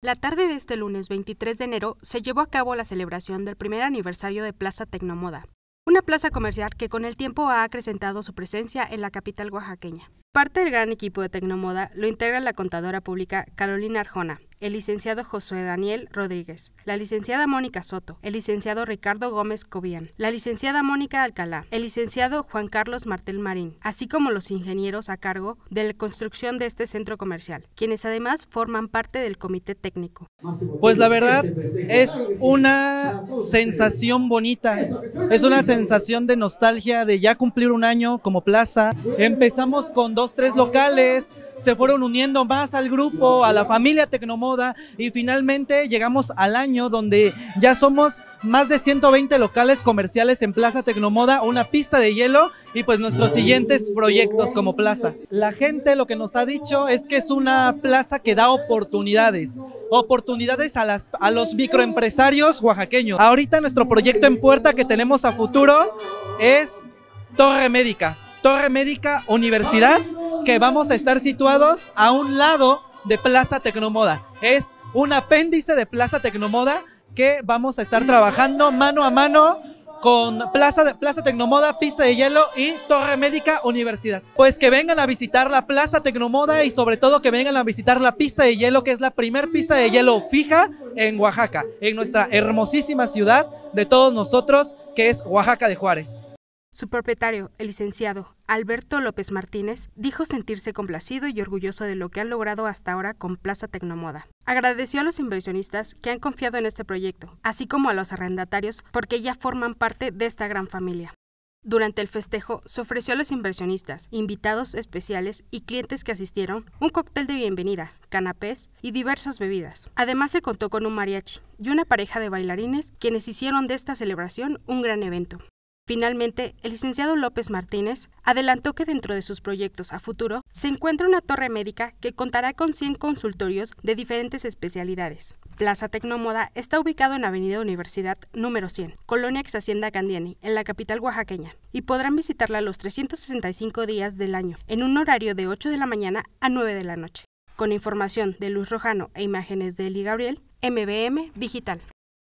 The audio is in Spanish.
La tarde de este lunes 23 de enero se llevó a cabo la celebración del primer aniversario de Plaza Tecnomoda, una plaza comercial que con el tiempo ha acrecentado su presencia en la capital oaxaqueña. Parte del gran equipo de Tecnomoda lo integra la contadora pública Carolina Arjona, el licenciado José Daniel Rodríguez, la licenciada Mónica Soto, el licenciado Ricardo Gómez Cobian, la licenciada Mónica Alcalá, el licenciado Juan Carlos Martel Marín, así como los ingenieros a cargo de la construcción de este centro comercial, quienes además forman parte del comité técnico. Pues la verdad es una sensación bonita, es una sensación de nostalgia de ya cumplir un año como plaza. Empezamos con dos, tres locales, se fueron uniendo más al grupo, a la familia Tecnomoda y finalmente llegamos al año donde ya somos más de 120 locales comerciales en Plaza Tecnomoda, una pista de hielo y pues nuestros siguientes proyectos como plaza. La gente lo que nos ha dicho es que es una plaza que da oportunidades, oportunidades a, las, a los microempresarios oaxaqueños. Ahorita nuestro proyecto en puerta que tenemos a futuro es Torre Médica. Torre Médica Universidad que vamos a estar situados a un lado de Plaza Tecnomoda. Es un apéndice de Plaza Tecnomoda que vamos a estar trabajando mano a mano con Plaza, de, Plaza Tecnomoda, Pista de Hielo y Torre Médica Universidad. Pues que vengan a visitar la Plaza Tecnomoda y sobre todo que vengan a visitar la Pista de Hielo, que es la primer pista de hielo fija en Oaxaca, en nuestra hermosísima ciudad de todos nosotros, que es Oaxaca de Juárez. Su propietario, el licenciado Alberto López Martínez, dijo sentirse complacido y orgulloso de lo que han logrado hasta ahora con Plaza Tecnomoda. Agradeció a los inversionistas que han confiado en este proyecto, así como a los arrendatarios porque ya forman parte de esta gran familia. Durante el festejo se ofreció a los inversionistas, invitados especiales y clientes que asistieron un cóctel de bienvenida, canapés y diversas bebidas. Además se contó con un mariachi y una pareja de bailarines quienes hicieron de esta celebración un gran evento. Finalmente, el licenciado López Martínez adelantó que dentro de sus proyectos a futuro se encuentra una torre médica que contará con 100 consultorios de diferentes especialidades. Plaza Tecnomoda está ubicado en Avenida Universidad número 100, Colonia Hacienda Candiani, en la capital oaxaqueña, y podrán visitarla los 365 días del año, en un horario de 8 de la mañana a 9 de la noche. Con información de Luis Rojano e imágenes de Eli Gabriel, MBM Digital.